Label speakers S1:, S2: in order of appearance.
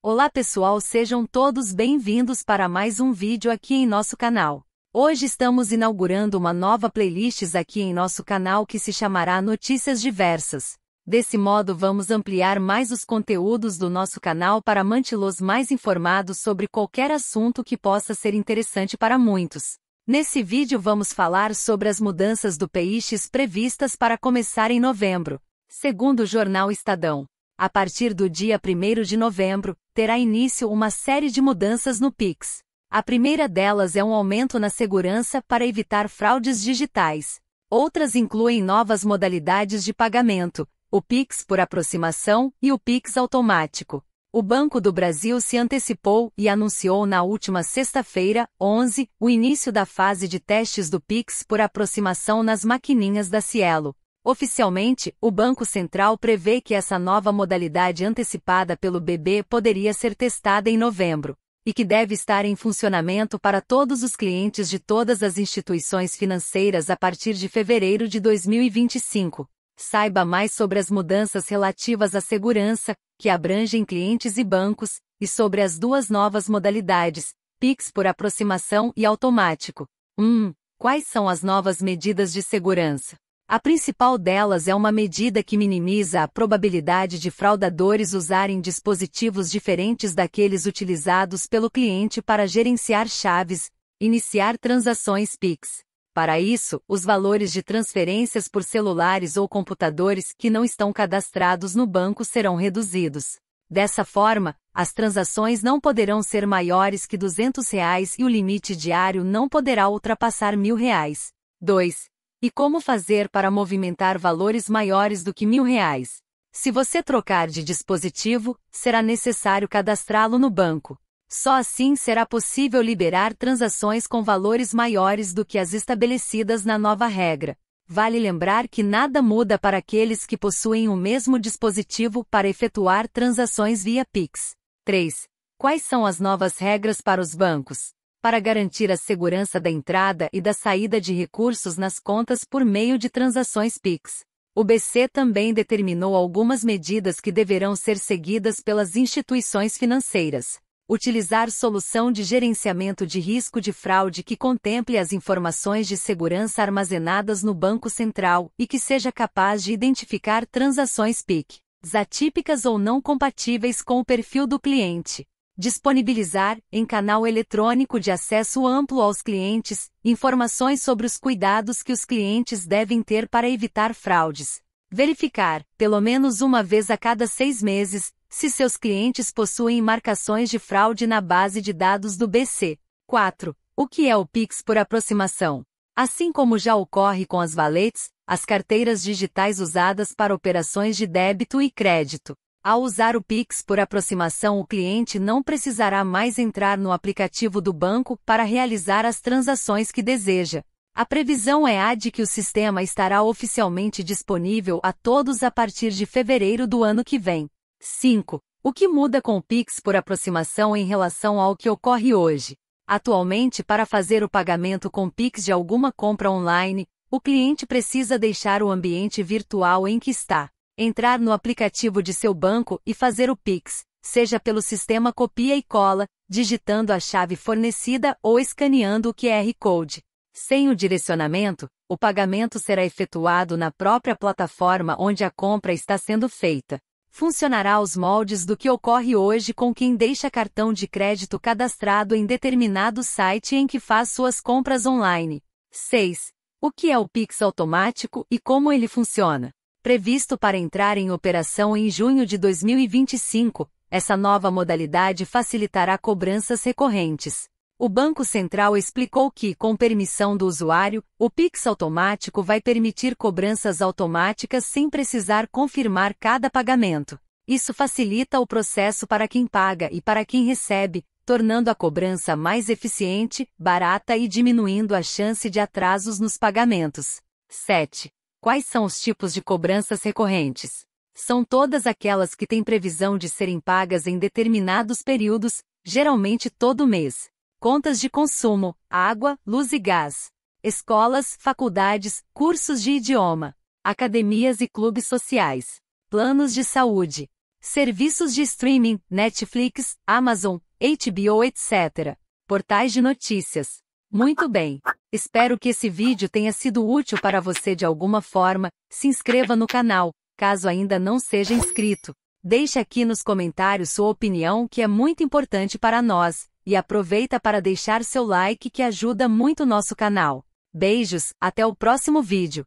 S1: Olá pessoal, sejam todos bem-vindos para mais um vídeo aqui em nosso canal. Hoje estamos inaugurando uma nova playlist aqui em nosso canal que se chamará Notícias Diversas. Desse modo vamos ampliar mais os conteúdos do nosso canal para mantê-los mais informados sobre qualquer assunto que possa ser interessante para muitos. Nesse vídeo vamos falar sobre as mudanças do PIX previstas para começar em novembro. Segundo o jornal Estadão, a partir do dia 1 de novembro, terá início uma série de mudanças no Pix. A primeira delas é um aumento na segurança para evitar fraudes digitais. Outras incluem novas modalidades de pagamento, o Pix por aproximação e o Pix automático. O Banco do Brasil se antecipou e anunciou na última sexta-feira, 11, o início da fase de testes do Pix por aproximação nas maquininhas da Cielo. Oficialmente, o Banco Central prevê que essa nova modalidade antecipada pelo BB poderia ser testada em novembro, e que deve estar em funcionamento para todos os clientes de todas as instituições financeiras a partir de fevereiro de 2025. Saiba mais sobre as mudanças relativas à segurança, que abrangem clientes e bancos, e sobre as duas novas modalidades, PIX por aproximação e automático. 1. Hum, quais são as novas medidas de segurança? A principal delas é uma medida que minimiza a probabilidade de fraudadores usarem dispositivos diferentes daqueles utilizados pelo cliente para gerenciar chaves, iniciar transações PIX. Para isso, os valores de transferências por celulares ou computadores que não estão cadastrados no banco serão reduzidos. Dessa forma, as transações não poderão ser maiores que R$ 200 reais e o limite diário não poderá ultrapassar R$ 1.000. 2. E como fazer para movimentar valores maiores do que mil reais? Se você trocar de dispositivo, será necessário cadastrá-lo no banco. Só assim será possível liberar transações com valores maiores do que as estabelecidas na nova regra. Vale lembrar que nada muda para aqueles que possuem o mesmo dispositivo para efetuar transações via Pix. 3. Quais são as novas regras para os bancos? para garantir a segurança da entrada e da saída de recursos nas contas por meio de transações PIX. O BC também determinou algumas medidas que deverão ser seguidas pelas instituições financeiras. Utilizar solução de gerenciamento de risco de fraude que contemple as informações de segurança armazenadas no Banco Central e que seja capaz de identificar transações PIC, atípicas ou não compatíveis com o perfil do cliente disponibilizar, em canal eletrônico de acesso amplo aos clientes, informações sobre os cuidados que os clientes devem ter para evitar fraudes. Verificar, pelo menos uma vez a cada seis meses, se seus clientes possuem marcações de fraude na base de dados do BC. 4. O que é o Pix por aproximação? Assim como já ocorre com as valetes, as carteiras digitais usadas para operações de débito e crédito. Ao usar o Pix por aproximação, o cliente não precisará mais entrar no aplicativo do banco para realizar as transações que deseja. A previsão é a de que o sistema estará oficialmente disponível a todos a partir de fevereiro do ano que vem. 5. O que muda com o Pix por aproximação em relação ao que ocorre hoje? Atualmente, para fazer o pagamento com Pix de alguma compra online, o cliente precisa deixar o ambiente virtual em que está entrar no aplicativo de seu banco e fazer o Pix, seja pelo sistema copia e cola, digitando a chave fornecida ou escaneando o QR Code. Sem o direcionamento, o pagamento será efetuado na própria plataforma onde a compra está sendo feita. Funcionará aos moldes do que ocorre hoje com quem deixa cartão de crédito cadastrado em determinado site em que faz suas compras online. 6. O que é o Pix automático e como ele funciona? previsto para entrar em operação em junho de 2025, essa nova modalidade facilitará cobranças recorrentes. O Banco Central explicou que, com permissão do usuário, o Pix automático vai permitir cobranças automáticas sem precisar confirmar cada pagamento. Isso facilita o processo para quem paga e para quem recebe, tornando a cobrança mais eficiente, barata e diminuindo a chance de atrasos nos pagamentos. 7. Quais são os tipos de cobranças recorrentes? São todas aquelas que têm previsão de serem pagas em determinados períodos, geralmente todo mês. Contas de consumo, água, luz e gás. Escolas, faculdades, cursos de idioma, academias e clubes sociais. Planos de saúde. Serviços de streaming, Netflix, Amazon, HBO, etc. Portais de notícias. Muito bem. Espero que esse vídeo tenha sido útil para você de alguma forma. Se inscreva no canal, caso ainda não seja inscrito. Deixe aqui nos comentários sua opinião, que é muito importante para nós, e aproveita para deixar seu like que ajuda muito nosso canal. Beijos, até o próximo vídeo.